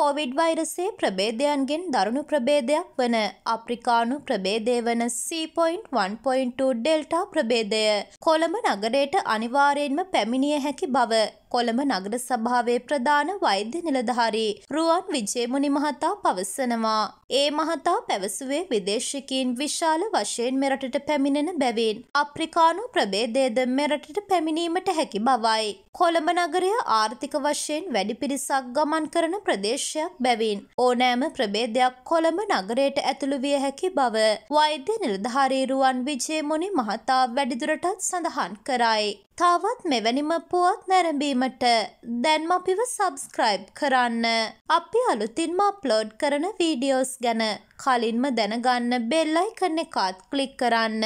Covid වෛරසේ ප්‍රබේදයන්ගෙන් දරුණු ප්‍රබේදයක් වන අප්‍රිකානු ප්‍රබේදය වන C.1.2 ඩෙල්ටා ප්‍රබේදය කොළඹ නගරයට අනිවාරයෙන්ම පැමිණිය හැකි බව කොළඹ නගර සභාවේ ප්‍රධාන වෛද්‍ය නිලධාරි රුවන් විජේමුනි මහතා පවසනවා. ඒ මහතා පැවසුවේ විදේශිකීන් විශාල වශයෙන් මෙරටට පැමිණෙන බැවින් අප්‍රිකානු ප්‍රබේදයද මෙරටට පැමිණීමට හැකි බවයි. කොළඹ නගරය ආර්ථික වශයෙන් වැඩි පිරිසක් ගමන් කරන ප්‍රදේශ ප්‍රදේශයක් බැවින් ඕනෑම ප්‍රබේදයක් කොළඹ නගරයට ඇතුළු විය හැකි බව වෛද්‍ය නිර්ධාරීරුවන් විජේමුණි මහතා වැඩිදුරටත් සඳහන් කරයි. තවත් මෙවැනිම පුවත් නැරඹීමට දැන්ම අපිව සබස්ක්‍රයිබ් කරන්න. අපි අලුතින්ම අප්ලෝඩ් කරන වීඩියෝස් ගැන කලින්ම දැනගන්න බෙල්ලයි කන්න එකත් කලික් කරන්න.